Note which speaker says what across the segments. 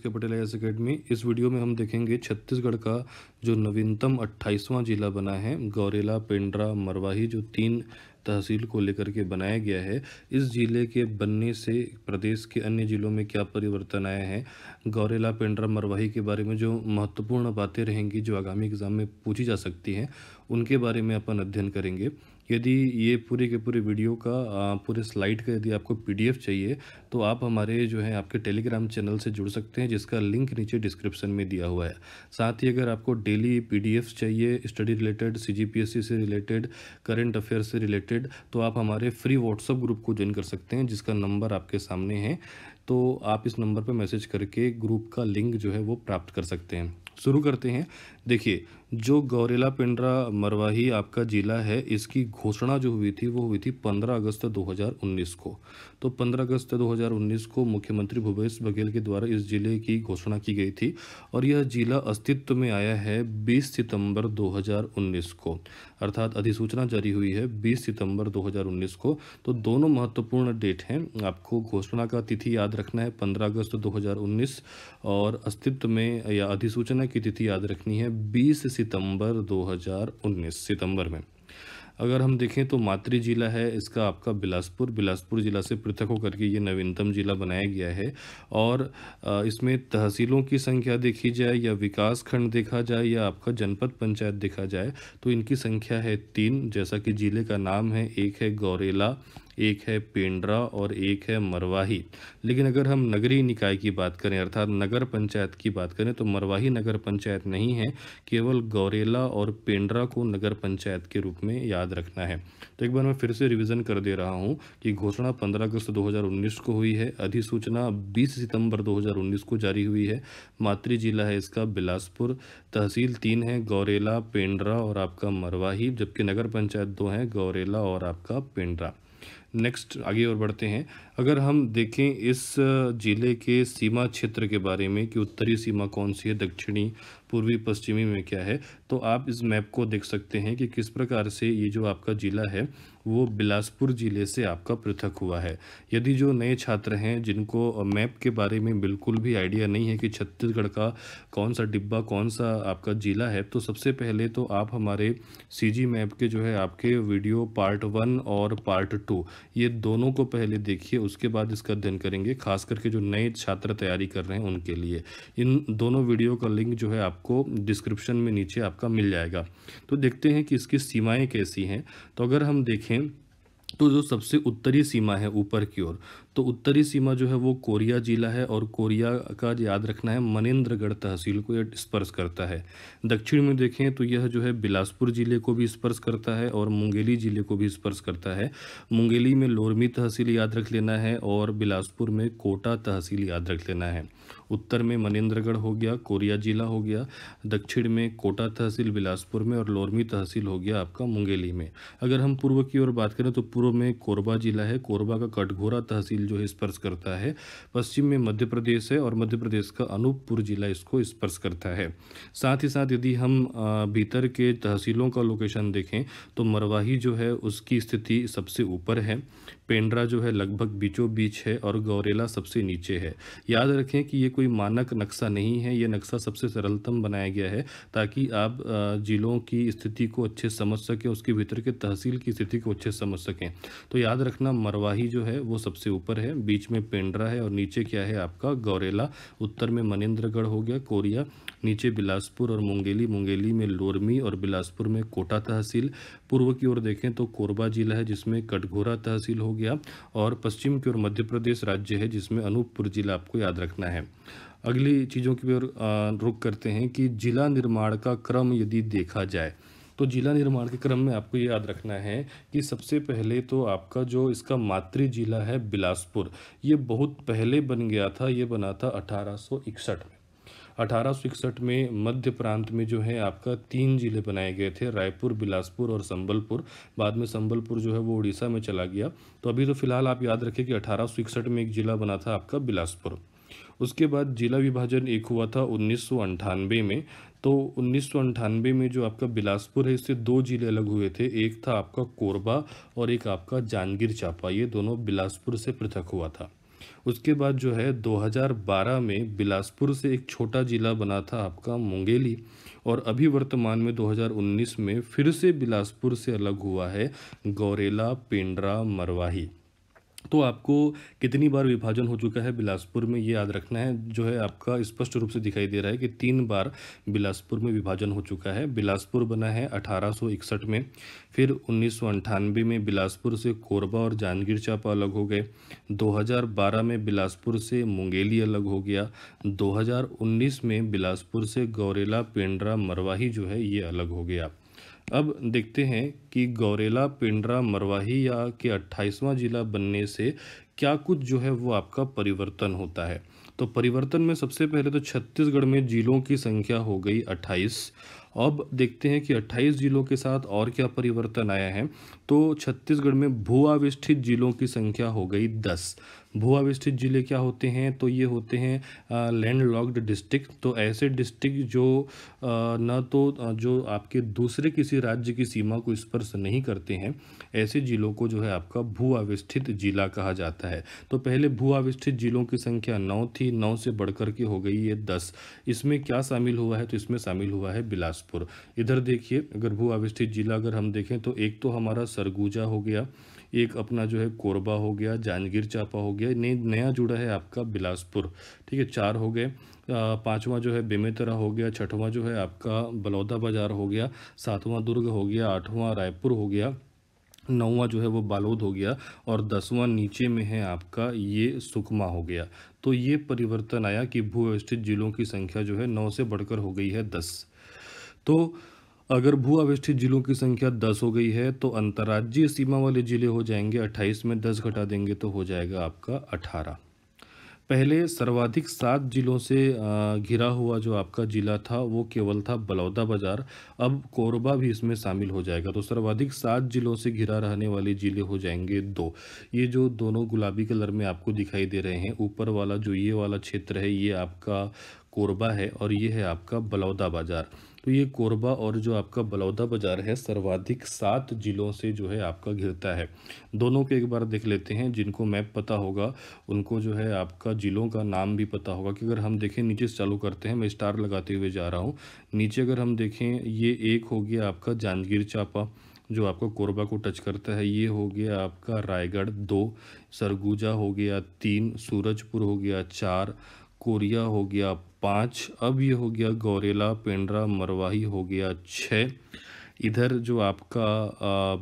Speaker 1: के Patel S academy इस video में हम देखेंगे छत्तीसगढ़ का जो नवीनतम अट्ठाईसवां जिला बना है गौरेला पेंड्रा मरवाही जो तीन तहसील को लेकर के बनाया गया है इस ज़िले के बनने से प्रदेश के अन्य ज़िलों में क्या परिवर्तन आए हैं गौरेला पेंड्रा मरवाही के बारे में जो महत्वपूर्ण बातें रहेंगी जो आगामी एग्ज़ाम में पूछी जा सकती हैं उनके बारे में अपन अध्ययन करेंगे यदि ये पूरे के पूरे वीडियो का पूरे स्लाइड का यदि आपको पीडीएफ चाहिए तो आप हमारे जो है आपके टेलीग्राम चैनल से जुड़ सकते हैं जिसका लिंक नीचे डिस्क्रिप्शन में दिया हुआ है साथ ही अगर आपको डेली पीडीएफ चाहिए स्टडी रिलेटेड सीजीपीएससी से रिलेटेड करंट अफेयर से रिलेटेड तो आप हमारे फ्री व्हाट्सअप ग्रुप को ज्वाइन कर सकते हैं जिसका नंबर आपके सामने है तो आप इस नंबर पर मैसेज करके ग्रुप का लिंक जो है वो प्राप्त कर सकते हैं शुरू करते हैं देखिए जो गौरेला पिंडरा मरवाही आपका ज़िला है इसकी घोषणा जो हुई थी वो हुई थी 15 अगस्त 2019 को तो 15 अगस्त 2019 को मुख्यमंत्री भूपेश बघेल के द्वारा इस ज़िले की घोषणा की गई थी और यह ज़िला अस्तित्व में आया है 20 सितंबर 2019 को अर्थात अधिसूचना जारी हुई है 20 सितंबर 2019 को तो दोनों महत्वपूर्ण डेट हैं आपको घोषणा का तिथि याद रखना है पंद्रह अगस्त दो और अस्तित्व में या अधिसूचना स्थापना की तिथि याद रखनी है 20 सितंबर 2019 सितंबर में अगर हम देखें तो मातृ जिला है इसका आपका बिलासपुर बिलासपुर ज़िला से पृथक होकर के ये नवीनतम ज़िला बनाया गया है और इसमें तहसीलों की संख्या देखी जाए या विकास खंड देखा जाए या आपका जनपद पंचायत देखा जाए तो इनकी संख्या है तीन जैसा कि ज़िले का नाम है एक है गौरेला एक है पेंड्रा और एक है मरवाही लेकिन अगर हम नगरीय निकाय की बात करें अर्थात नगर पंचायत की बात करें तो मरवाही नगर पंचायत नहीं है केवल गौरेला और पेंड्रा को नगर पंचायत के रूप में याद रखना है तो एक बार मैं फिर से रिविज़न कर दे रहा हूँ कि घोषणा पंद्रह अगस्त दो को हुई है अधिसूचना बीस सितम्बर दो को जारी हुई है मातृ जिला है इसका बिलासपुर तहसील तीन है गौरेला पेंड्रा और आपका मरवाही जबकि नगर पंचायत दो हैं गौरेला और आपका पेंड्रा नेक्स्ट आगे और बढ़ते हैं अगर हम देखें इस ज़िले के सीमा क्षेत्र के बारे में कि उत्तरी सीमा कौन सी है दक्षिणी पूर्वी पश्चिमी में क्या है तो आप इस मैप को देख सकते हैं कि किस प्रकार से ये जो आपका ज़िला है वो बिलासपुर ज़िले से आपका पृथक हुआ है यदि जो नए छात्र हैं जिनको मैप के बारे में बिल्कुल भी आइडिया नहीं है कि छत्तीसगढ़ का कौन सा डिब्बा कौन सा आपका ज़िला है तो सबसे पहले तो आप हमारे सी मैप के जो है आपके वीडियो पार्ट वन और पार्ट टू ये दोनों को पहले देखिए उसके बाद इसका अध्ययन करेंगे खास करके जो नए छात्र तैयारी कर रहे हैं उनके लिए इन दोनों वीडियो का लिंक जो है आपको डिस्क्रिप्शन में नीचे आपका मिल जाएगा तो देखते हैं कि इसकी सीमाएँ कैसी हैं तो अगर हम देखें तो जो सबसे उत्तरी सीमा है ऊपर की ओर तो उत्तरी सीमा जो है वो कोरिया जिला है और कोरिया का याद रखना है मनेन्द्रगढ़ तहसील को यह स्पर्श करता है दक्षिण में देखें तो यह जो है बिलासपुर जिले को भी स्पर्श करता है और मुंगेली जिले को भी स्पर्श करता है मुंगेली में लोरमी तहसील याद रख लेना है और बिलासपुर में कोटा तहसील याद रख लेना है उत्तर में मनेन्द्रगढ़ हो गया कोरिया जिला हो गया दक्षिण में कोटा तहसील बिलासपुर में और लोरमी तहसील हो गया आपका मुंगेली में अगर हम पूर्व की ओर बात करें तो पूर्व में कोरबा जिला है कोरबा का कटघोरा तहसील जो है स्पर्श करता है पश्चिम में मध्य प्रदेश है और मध्य प्रदेश का अनूपपुर जिला इसको स्पर्श करता है साथ ही साथ यदि हम भीतर के तहसीलों का लोकेशन देखें तो मरवाही जो है उसकी स्थिति सबसे ऊपर है पेंड्रा जो है लगभग बीचों बीच है और गौरेला सबसे नीचे है याद रखें कि ये कोई मानक नक्शा नहीं है ये नक्शा सबसे सरलतम बनाया गया है ताकि आप ज़िलों की स्थिति को अच्छे समझ सकें उसके भीतर के तहसील की स्थिति को अच्छे समझ सकें तो याद रखना मरवाही जो है वो सबसे ऊपर है बीच में पेंड्रा है और नीचे क्या है आपका गौरेला उत्तर में मनेन्द्रगढ़ हो गया कोरिया नीचे बिलासपुर और मुंगेली मुंगेली में लोरमी और बिलासपुर में कोटा तहसील पूर्व की ओर देखें तो कोरबा जिला है जिसमें कटघोरा तहसील हो गया और पश्चिम की ओर मध्य प्रदेश राज्य है जिसमें अनूपपुर जिला आपको याद रखना है अगली चीज़ों की ओर रुख करते हैं कि जिला निर्माण का क्रम यदि देखा जाए तो जिला निर्माण के क्रम में आपको ये याद रखना है कि सबसे पहले तो आपका जो इसका मातृ जिला है बिलासपुर ये बहुत पहले बन गया था ये बना था अठारह अठारह में मध्य प्रांत में जो है आपका तीन जिले बनाए गए थे रायपुर बिलासपुर और संबलपुर बाद में संबलपुर जो है वो उड़ीसा में चला गया तो अभी तो फिलहाल आप याद रखें कि अठारह में एक जिला बना था आपका बिलासपुर उसके बाद जिला विभाजन एक हुआ था उन्नीस में तो उन्नीस में जो आपका बिलासपुर है इससे दो जिले अलग हुए थे एक था आपका कोरबा और एक आपका जांगीर चापा ये दोनों बिलासपुर से पृथक हुआ था उसके बाद जो है 2012 में बिलासपुर से एक छोटा ज़िला बना था आपका मुंगेली और अभी वर्तमान में 2019 में फिर से बिलासपुर से अलग हुआ है गौरेला पेंड्रा मरवाही तो आपको कितनी बार विभाजन हो चुका है बिलासपुर में ये याद रखना है जो है आपका स्पष्ट रूप से दिखाई दे रहा है कि तीन बार बिलासपुर में विभाजन हो चुका है बिलासपुर बना है 1861 में फिर उन्नीस में बिलासपुर से कोरबा और जांजगीर चांपा अलग हो गए 2012 में बिलासपुर से मुंगेली अलग हो गया 2019 में बिलासपुर से गौरेला पेंड्रा मरवाही जो है ये अलग हो गया अब देखते हैं कि गौरेला पिंडरा मरवाही या के 28वां जिला बनने से क्या कुछ जो है वो आपका परिवर्तन होता है तो परिवर्तन में सबसे पहले तो छत्तीसगढ़ में जिलों की संख्या हो गई 28 अब देखते हैं कि 28 जिलों के साथ और क्या परिवर्तन आया है तो छत्तीसगढ़ में भूआविष्ठित जिलों की संख्या हो गई 10 भू ज़िले क्या होते हैं तो ये होते हैं लैंड लॉक्ड डिस्ट्रिक्ट तो ऐसे डिस्ट्रिक्ट जो न तो जो आपके दूसरे किसी राज्य की सीमा को स्पर्श नहीं करते हैं ऐसे ज़िलों को जो है आपका भू अवस्थित ज़िला कहा जाता है तो पहले भू अविष्ठित ज़िलों की संख्या नौ थी नौ से बढ़कर के हो गई ये दस इसमें क्या शामिल हुआ है तो इसमें शामिल हुआ है बिलासपुर इधर देखिए अगर भू अवस्थित ज़िला अगर हम देखें तो एक तो हमारा सरगुजा हो गया एक अपना जो है कोरबा हो गया जांजगीर चापा हो गया नया जुड़ा है आपका बिलासपुर ठीक है चार हो गए पांचवा जो है बेमेतरा हो गया छठवां जो है आपका बलौदा बाजार हो गया सातवां दुर्ग हो गया आठवां रायपुर हो गया नौवा जो है वो बालोद हो गया और दसवां नीचे में है आपका ये सुकमा हो गया तो ये परिवर्तन आया कि भू जिलों की संख्या जो है नौ से बढ़कर हो गई है दस तो अगर भू अवस्थित जिलों की संख्या 10 हो गई है तो अंतर्राज्यीय सीमा वाले ज़िले हो जाएंगे 28 में 10 घटा देंगे तो हो जाएगा आपका 18 पहले सर्वाधिक सात जिलों से घिरा हुआ जो आपका ज़िला था वो केवल था बलौदा बाज़ार अब कोरबा भी इसमें शामिल हो जाएगा तो सर्वाधिक सात जिलों से घिरा रहने वाले ज़िले हो जाएंगे दो ये जो दोनों गुलाबी कलर में आपको दिखाई दे रहे हैं ऊपर वाला जो ये वाला क्षेत्र है ये आपका कोरबा है और ये है आपका बलौदा बाज़ार तो ये कोरबा और जो आपका बलौदा बाज़ार है सर्वाधिक सात जिलों से जो है आपका घिरता है दोनों को एक बार देख लेते हैं जिनको मैप पता होगा उनको जो है आपका ज़िलों का नाम भी पता होगा कि अगर हम देखें नीचे से चालू करते हैं मैं स्टार लगाते हुए जा रहा हूँ नीचे अगर हम देखें ये एक हो गया आपका जांजगीर चापा जो आपका कोरबा को टच करता है ये हो गया आपका रायगढ़ दो सरगुजा हो गया तीन सूरजपुर हो गया चार कोरिया हो गया पाँच अब ये हो गया गौरेला पेंड्रा मरवाही हो गया छः इधर जो आपका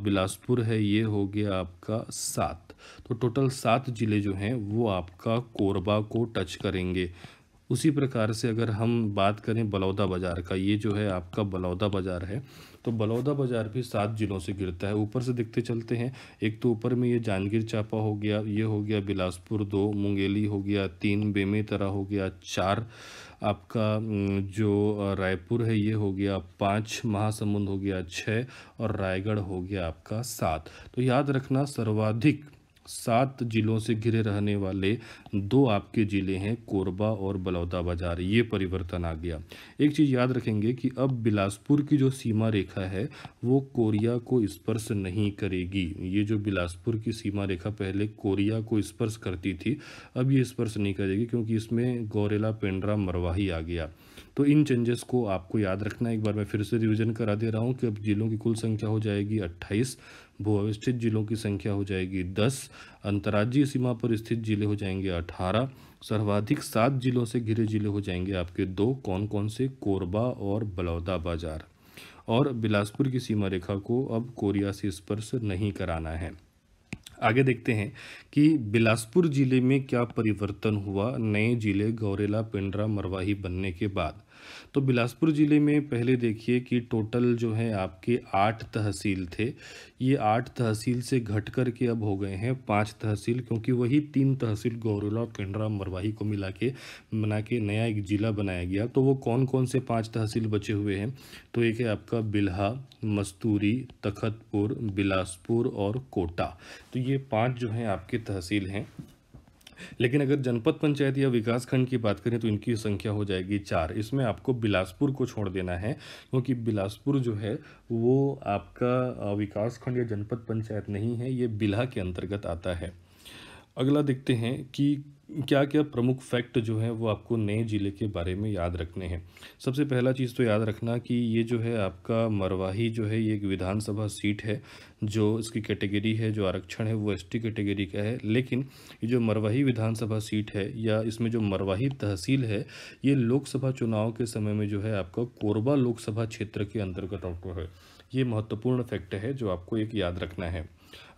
Speaker 1: बिलासपुर है ये हो गया आपका सात तो टोटल सात ज़िले जो हैं वो आपका कोरबा को टच करेंगे उसी प्रकार से अगर हम बात करें बलौदा बाज़ार का ये जो है आपका बलौदा बाज़ार है तो बलौदा बाज़ार भी सात जिलों से गिरता है ऊपर से देखते चलते हैं एक तो ऊपर में ये जांजगीर चापा हो गया ये हो गया बिलासपुर दो मुंगेली हो गया तीन बेमेतरा हो गया चार आपका जो रायपुर है ये हो गया पाँच महासमुंद हो गया छः और रायगढ़ हो गया आपका सात तो याद रखना सर्वाधिक सात जिलों से घिरे रहने वाले दो आपके ज़िले हैं कोरबा और बलौदाबाजार ये परिवर्तन आ गया एक चीज़ याद रखेंगे कि अब बिलासपुर की जो सीमा रेखा है वो कोरिया को स्पर्श नहीं करेगी ये जो बिलासपुर की सीमा रेखा पहले कोरिया को स्पर्श करती थी अब ये स्पर्श नहीं करेगी क्योंकि इसमें गौरेला पेंड्रा मरवाही आ गया तो इन चेंजेस को आपको याद रखना एक बार मैं फिर से रिविजन करा दे रहा हूँ कि अब जिलों की कुल संख्या हो जाएगी अट्ठाईस भू जिलों की संख्या हो जाएगी दस अंतर्राज्यीय सीमा पर स्थित जिले हो जाएंगे अठारह सर्वाधिक सात जिलों से घिरे जिले हो जाएंगे आपके दो कौन कौन से कोरबा और बलौदा बाजार और बिलासपुर की सीमा रेखा को अब कोरिया से स्पर्श नहीं कराना है आगे देखते हैं कि बिलासपुर जिले में क्या परिवर्तन हुआ नए जिले गौरेला पिंडरा मरवाही बनने के बाद तो बिलासपुर ज़िले में पहले देखिए कि टोटल जो है आपके आठ तहसील थे ये आठ तहसील से घट कर के अब हो गए हैं पांच तहसील क्योंकि वही तीन तहसील गौरेला और केंड्रा मरवाही को मिला के बना के नया एक ज़िला बनाया गया तो वो कौन कौन से पाँच तहसील बचे हुए हैं तो एक है आपका बिल्हा मस्तूरी तखतपुर बिलासपुर और कोटा तो ये पाँच जो हैं आपके तहसील हैं लेकिन अगर जनपद पंचायत या विकास खंड की बात करें तो इनकी संख्या हो जाएगी चार इसमें आपको बिलासपुर को छोड़ देना है क्योंकि बिलासपुर जो है वो आपका विकास खंड या जनपद पंचायत नहीं है ये बिल्हा के अंतर्गत आता है अगला देखते हैं कि क्या क्या प्रमुख फैक्ट जो हैं वो आपको नए ज़िले के बारे में याद रखने हैं सबसे पहला चीज़ तो याद रखना कि ये जो है आपका मरवाही जो है ये एक विधानसभा सीट है जो इसकी कैटेगरी है जो आरक्षण है वो एसटी कैटेगरी का है लेकिन ये जो मरवाही विधानसभा सीट है या इसमें जो मरवाही तहसील है ये लोकसभा चुनाव के समय में जो है आपका कोरबा लोकसभा क्षेत्र के अंतर्गत आपको है ये महत्वपूर्ण फैक्ट है जो आपको एक याद रखना है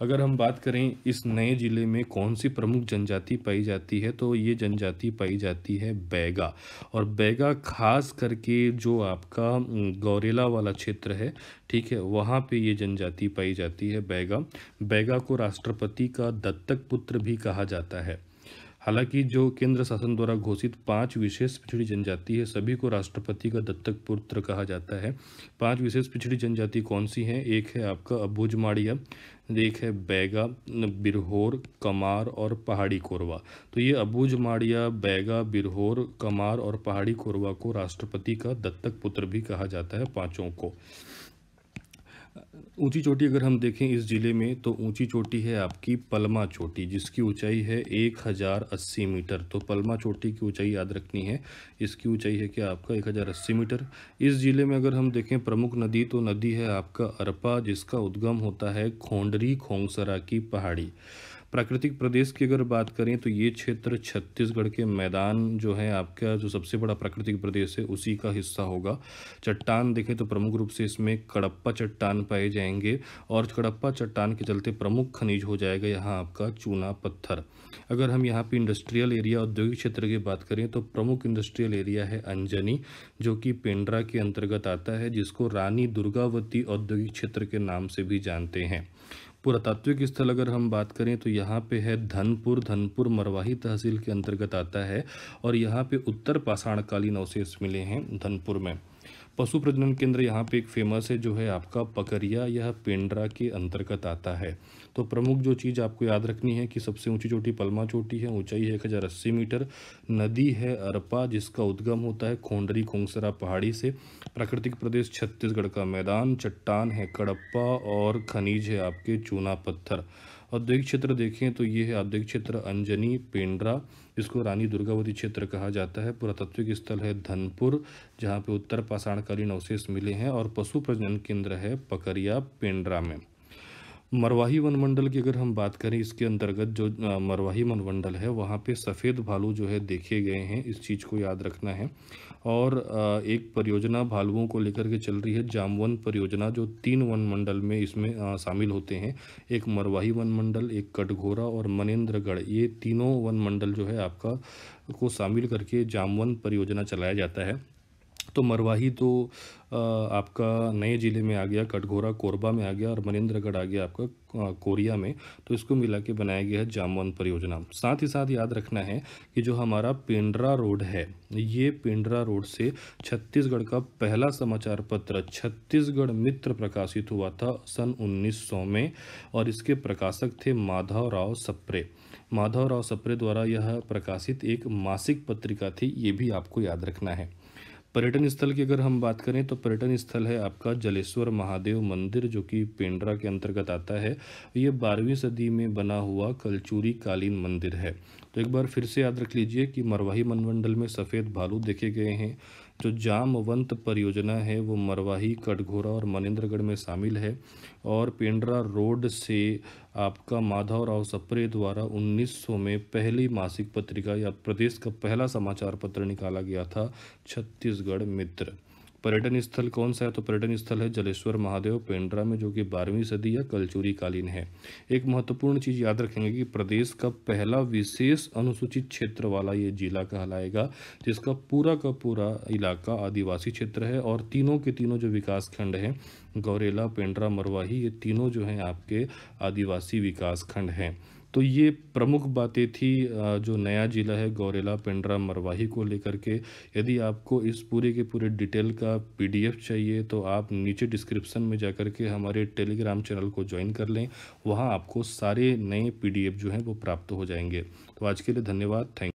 Speaker 1: अगर हम बात करें इस नए ज़िले में कौन सी प्रमुख जनजाति पाई जाती है तो ये जनजाति पाई जाती है बैगा और बैगा खास करके जो आपका गौरेला वाला क्षेत्र है ठीक है वहाँ पे ये जनजाति पाई जाती है बैगा बैगा को राष्ट्रपति का दत्तक पुत्र भी कहा जाता है हालांकि जो केंद्र शासन द्वारा घोषित पांच विशेष पिछड़ी जनजाति है सभी को राष्ट्रपति का दत्तक पुत्र कहा जाता है पांच विशेष पिछड़ी जनजाति कौन सी हैं एक है आपका अबुजमाड़िया देख है बैगा बिरहोर कमार और पहाड़ी कोरवा तो ये अबूज माड़िया बैगा बिरहोर कमार और पहाड़ी कोरवा को राष्ट्रपति का दत्तक पुत्र भी कहा जाता है पाँचों को ऊंची चोटी अगर हम देखें इस ज़िले में तो ऊंची चोटी है आपकी पलमा चोटी जिसकी ऊंचाई है एक हज़ार अस्सी मीटर तो पलमा चोटी की ऊंचाई याद रखनी है इसकी ऊंचाई है क्या आपका एक हज़ार अस्सी मीटर इस ज़िले में अगर हम देखें प्रमुख नदी तो नदी है आपका अरपा जिसका उद्गम होता है खोंडरी खोंगसरा की पहाड़ी प्राकृतिक प्रदेश की अगर बात करें तो ये क्षेत्र छत्तीसगढ़ के मैदान जो है आपका जो सबसे बड़ा प्राकृतिक प्रदेश है उसी का हिस्सा होगा चट्टान देखें तो प्रमुख रूप से इसमें कड़प्पा चट्टान पाए जाएंगे और कड़प्पा चट्टान के चलते प्रमुख खनिज हो जाएगा यहाँ आपका चूना पत्थर अगर हम यहाँ पे इंडस्ट्रियल एरिया औद्योगिक क्षेत्र की बात करें तो प्रमुख इंडस्ट्रियल एरिया है अंजनी जो कि पेंड्रा के अंतर्गत आता है जिसको रानी दुर्गावती औद्योगिक क्षेत्र के नाम से भी जानते हैं पुरातात्विक स्थल अगर हम बात करें तो यहाँ पे है धनपुर धनपुर मरवाही तहसील के अंतर्गत आता है और यहाँ पे उत्तर पाषाणकालीन अवशेष मिले हैं धनपुर में पशु प्रजनन केंद्र यहाँ पे एक फेमस है जो है आपका पकरिया यह पेंड्रा के अंतर्गत आता है तो प्रमुख जो चीज़ आपको याद रखनी है कि सबसे ऊंची चोटी पलमा चोटी है ऊंचाई है एक हज़ार अस्सी मीटर नदी है अरपा जिसका उद्गम होता है खोंडरी खोंगसरा पहाड़ी से प्राकृतिक प्रदेश छत्तीसगढ़ का मैदान चट्टान है कड़प्पा और खनिज है आपके चूना पत्थर औद्योगिक क्षेत्र देखें तो ये है औद्योगिक क्षेत्र अंजनी पेंड्रा इसको रानी दुर्गावती क्षेत्र कहा जाता है पुरातत्विक स्थल है धनपुर जहाँ पे उत्तर पाषाणकालीन अवशेष मिले हैं और पशु प्रजनन केंद्र है पकरिया पेंड्रा में मरवाही वनमंडल की अगर हम बात करें इसके अंतर्गत जो मरवाही वनमंडल है वहाँ पे सफ़ेद भालू जो है देखे गए हैं इस चीज़ को याद रखना है और एक परियोजना भालुओं को लेकर के चल रही है जामवन परियोजना जो तीन वनमंडल में इसमें शामिल होते हैं एक मरवाही वनमंडल एक कटघोरा और मनेन्द्रगढ़ ये तीनों वनमंडल जो है आपका को शामिल करके जामवन परियोजना चलाया जाता है तो मरवाही तो आपका नए ज़िले में आ गया कटघोरा कोरबा में आ गया और मनेन्द्रगढ़ आ गया आपका कोरिया में तो इसको मिला के बनाया गया है जामवन परियोजना साथ ही साथ याद रखना है कि जो हमारा पेंड्रा रोड है ये पेंड्रा रोड से छत्तीसगढ़ का पहला समाचार पत्र छत्तीसगढ़ मित्र प्रकाशित हुआ था सन 1900 में और इसके प्रकाशक थे माधव राव सप्रे माधव राव सप्रे द्वारा यह प्रकाशित एक मासिक पत्रिका थी ये भी आपको याद रखना है पर्यटन स्थल की अगर हम बात करें तो पर्यटन स्थल है आपका जलेश्वर महादेव मंदिर जो कि पेंड्रा के अंतर्गत आता है ये बारहवीं सदी में बना हुआ कलचूरी कालीन मंदिर है तो एक बार फिर से याद रख लीजिए कि मरवाही मनमंडल में सफ़ेद भालू देखे गए हैं जो तो जामवंत परियोजना है वो मरवाही कटघोरा और मनिंद्रगढ़ में शामिल है और पेंड्रा रोड से आपका माधव राव सप्रे द्वारा 1900 में पहली मासिक पत्रिका या प्रदेश का पहला समाचार पत्र निकाला गया था छत्तीसगढ़ मित्र पर्यटन स्थल कौन सा है तो पर्यटन स्थल है जलेश्वर महादेव पेंड्रा में जो कि बारहवीं सदी या कलचूरी कालीन है एक महत्वपूर्ण चीज़ याद रखेंगे कि प्रदेश का पहला विशेष अनुसूचित क्षेत्र वाला ये जिला कहलाएगा जिसका पूरा का पूरा इलाका आदिवासी क्षेत्र है और तीनों के तीनों जो विकास खंड हैं गौरेला पेंड्रा मरवाही ये तीनों जो हैं आपके आदिवासी विकास खंड हैं तो ये प्रमुख बातें थी जो नया ज़िला है गौरेला पेंड्रा मरवाही को लेकर के यदि आपको इस पूरे के पूरे डिटेल का पीडीएफ चाहिए तो आप नीचे डिस्क्रिप्शन में जा कर के हमारे टेलीग्राम चैनल को ज्वाइन कर लें वहाँ आपको सारे नए पीडीएफ जो हैं वो प्राप्त हो जाएंगे तो आज के लिए धन्यवाद थैंक